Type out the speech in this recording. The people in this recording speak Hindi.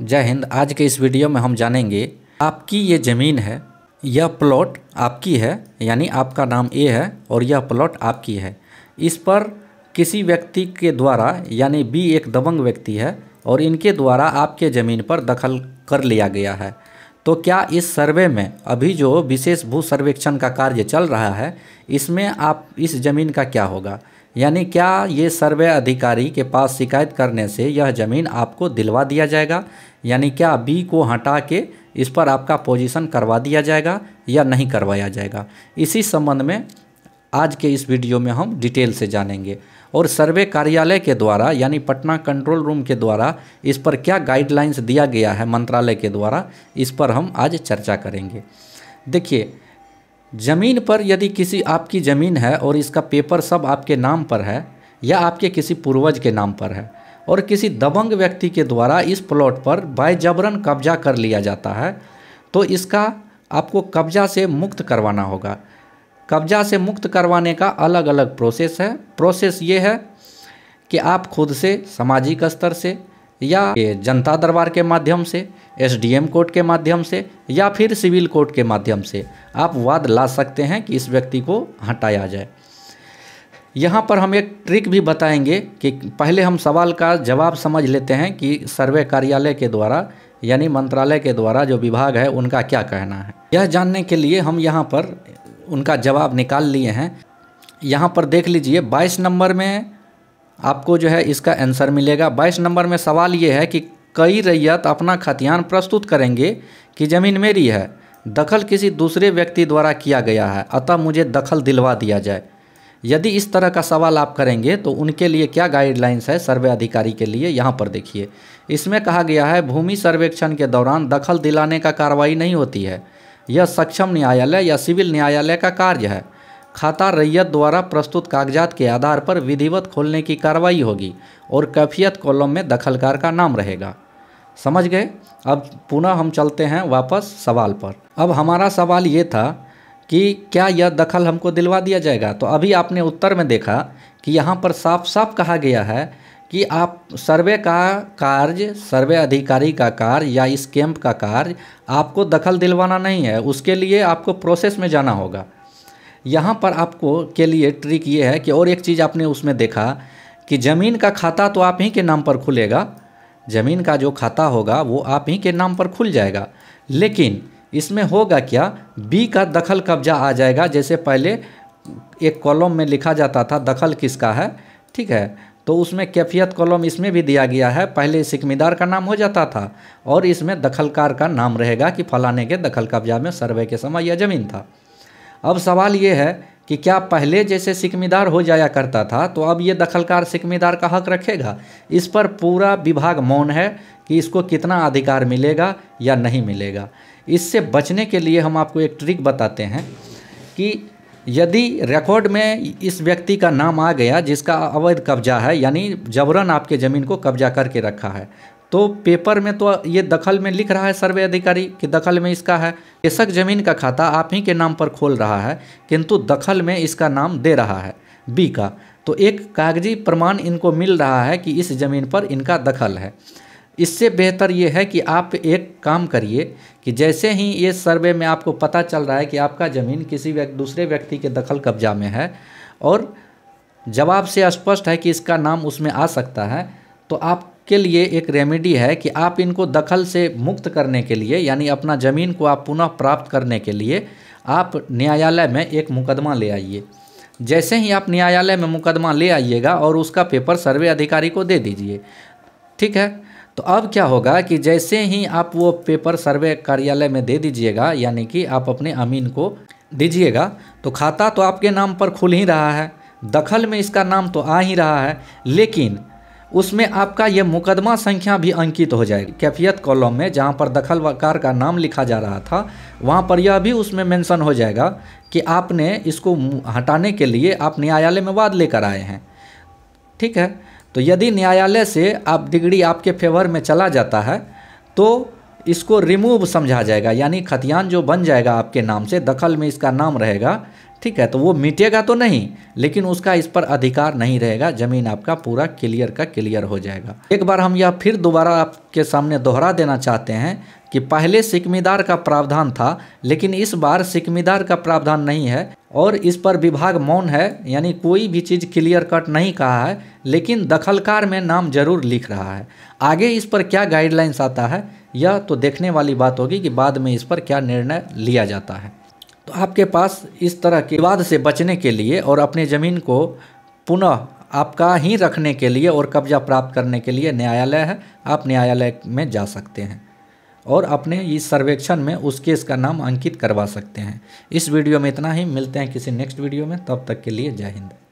जय हिंद आज के इस वीडियो में हम जानेंगे आपकी ये ज़मीन है यह प्लॉट आपकी है यानी आपका नाम ए है और यह प्लॉट आपकी है इस पर किसी व्यक्ति के द्वारा यानी बी एक दबंग व्यक्ति है और इनके द्वारा आपके ज़मीन पर दखल कर लिया गया है तो क्या इस सर्वे में अभी जो विशेष भू सर्वेक्षण का कार्य चल रहा है इसमें आप इस ज़मीन का क्या होगा यानी क्या ये सर्वे अधिकारी के पास शिकायत करने से यह ज़मीन आपको दिलवा दिया जाएगा यानी क्या बी को हटा के इस पर आपका पोजीशन करवा दिया जाएगा या नहीं करवाया जाएगा इसी संबंध में आज के इस वीडियो में हम डिटेल से जानेंगे और सर्वे कार्यालय के द्वारा यानी पटना कंट्रोल रूम के द्वारा इस पर क्या गाइडलाइंस दिया गया है मंत्रालय के द्वारा इस पर हम आज चर्चा करेंगे देखिए ज़मीन पर यदि किसी आपकी ज़मीन है और इसका पेपर सब आपके नाम पर है या आपके किसी पूर्वज के नाम पर है और किसी दबंग व्यक्ति के द्वारा इस प्लॉट पर बाय जबरन कब्जा कर लिया जाता है तो इसका आपको कब्जा से मुक्त करवाना होगा कब्जा से मुक्त करवाने का अलग अलग प्रोसेस है प्रोसेस ये है कि आप खुद से सामाजिक स्तर से या जनता दरबार के माध्यम से एसडीएम कोर्ट के माध्यम से या फिर सिविल कोर्ट के माध्यम से आप वाद ला सकते हैं कि इस व्यक्ति को हटाया जाए यहाँ पर हम एक ट्रिक भी बताएंगे कि पहले हम सवाल का जवाब समझ लेते हैं कि सर्वे कार्यालय के द्वारा यानी मंत्रालय के द्वारा जो विभाग है उनका क्या कहना है यह जानने के लिए हम यहाँ पर उनका जवाब निकाल लिए हैं यहाँ पर देख लीजिए 22 नंबर में आपको जो है इसका आंसर मिलेगा बाईस नंबर में सवाल ये है कि कई रैयत अपना खतियान प्रस्तुत करेंगे कि ज़मीन मेरी है दखल किसी दूसरे व्यक्ति द्वारा किया गया है अतः मुझे दखल दिलवा दिया जाए यदि इस तरह का सवाल आप करेंगे तो उनके लिए क्या गाइडलाइंस है सर्वे अधिकारी के लिए यहाँ पर देखिए इसमें कहा गया है भूमि सर्वेक्षण के दौरान दखल दिलाने का कार्रवाई नहीं होती है यह सक्षम न्यायालय या सिविल न्यायालय का कार्य है खाता रैयत द्वारा प्रस्तुत कागजात के आधार पर विधिवत खोलने की कार्रवाई होगी और कैफियत कॉलम में दखलकार का नाम रहेगा समझ गए अब पुनः हम चलते हैं वापस सवाल पर अब हमारा सवाल ये था कि क्या यह दखल हमको दिलवा दिया जाएगा तो अभी आपने उत्तर में देखा कि यहाँ पर साफ साफ कहा गया है कि आप सर्वे का कार्य सर्वे अधिकारी का कार्य या इस कैंप का कार्य आपको दखल दिलवाना नहीं है उसके लिए आपको प्रोसेस में जाना होगा यहाँ पर आपको के लिए ट्रिक ये है कि और एक चीज़ आपने उसमें देखा कि ज़मीन का खाता तो आप ही के नाम पर खुलेगा ज़मीन का जो खाता होगा वो आप ही के नाम पर खुल जाएगा लेकिन इसमें होगा क्या बी का दखल कब्जा आ जाएगा जैसे पहले एक कॉलम में लिखा जाता था दखल किसका है ठीक है तो उसमें कैफियत कॉलम इसमें भी दिया गया है पहले सिकमीदार का नाम हो जाता था और इसमें दखलकार का नाम रहेगा कि फलाने के दखल कब्जा में सर्वे के समय यह ज़मीन था अब सवाल ये है कि क्या पहले जैसे सिकमीदार हो जाया करता था तो अब ये दखलकार सिकमीदार का हक रखेगा इस पर पूरा विभाग मौन है कि इसको कितना अधिकार मिलेगा या नहीं मिलेगा इससे बचने के लिए हम आपको एक ट्रिक बताते हैं कि यदि रिकॉर्ड में इस व्यक्ति का नाम आ गया जिसका अवैध कब्जा है यानी जबरन आपके ज़मीन को कब्जा करके रखा है तो पेपर में तो ये दखल में लिख रहा है सर्वे अधिकारी कि दखल में इसका है कृषक जमीन का खाता आप ही के नाम पर खोल रहा है किंतु दखल में इसका नाम दे रहा है बी का तो एक कागजी प्रमाण इनको मिल रहा है कि इस ज़मीन पर इनका दखल है इससे बेहतर ये है कि आप एक काम करिए कि जैसे ही ये सर्वे में आपको पता चल रहा है कि आपका ज़मीन किसी व्यक्ति दूसरे व्यक्ति के दखल कब्जा में है और जवाब से स्पष्ट है कि इसका नाम उसमें आ सकता है तो आप के लिए एक रेमेडी है कि आप इनको दखल से मुक्त करने के लिए यानी अपना ज़मीन को आप पुनः प्राप्त करने के लिए आप न्यायालय में एक मुकदमा ले आइए जैसे ही आप न्यायालय में मुकदमा ले आइएगा और उसका पेपर सर्वे अधिकारी को दे दीजिए ठीक है तो अब क्या होगा कि जैसे ही आप वो पेपर सर्वे कार्यालय में दे दीजिएगा यानी कि आप अपने अमीन को दीजिएगा तो खाता तो आपके नाम पर खुल ही रहा है दखल में इसका नाम तो आ ही रहा है लेकिन उसमें आपका यह मुकदमा संख्या भी अंकित हो जाएगी कैफियत कॉलम में जहाँ पर दखल वकार का नाम लिखा जा रहा था वहाँ पर यह भी उसमें मेंशन हो जाएगा कि आपने इसको हटाने के लिए आप न्यायालय में वाद लेकर आए हैं ठीक है तो यदि न्यायालय से आप डिग्री आपके फेवर में चला जाता है तो इसको रिमूव समझा जाएगा यानी खतियान जो बन जाएगा आपके नाम से दखल में इसका नाम रहेगा ठीक है तो वो मिटेगा तो नहीं लेकिन उसका इस पर अधिकार नहीं रहेगा ज़मीन आपका पूरा क्लियर का क्लियर हो जाएगा एक बार हम यह फिर दोबारा आपके सामने दोहरा देना चाहते हैं कि पहले सिकमीदार का प्रावधान था लेकिन इस बार सिकमीदार का प्रावधान नहीं है और इस पर विभाग मौन है यानी कोई भी चीज़ क्लियर कट नहीं कहा है लेकिन दखलकार में नाम जरूर लिख रहा है आगे इस पर क्या गाइडलाइंस आता है यह तो देखने वाली बात होगी कि बाद में इस पर क्या निर्णय लिया जाता है तो आपके पास इस तरह के विवाद से बचने के लिए और अपने ज़मीन को पुनः आपका ही रखने के लिए और कब्जा प्राप्त करने के लिए न्यायालय है आप न्यायालय में जा सकते हैं और अपने इस सर्वेक्षण में उस केस का नाम अंकित करवा सकते हैं इस वीडियो में इतना ही मिलते हैं किसी नेक्स्ट वीडियो में तब तक के लिए जय हिंद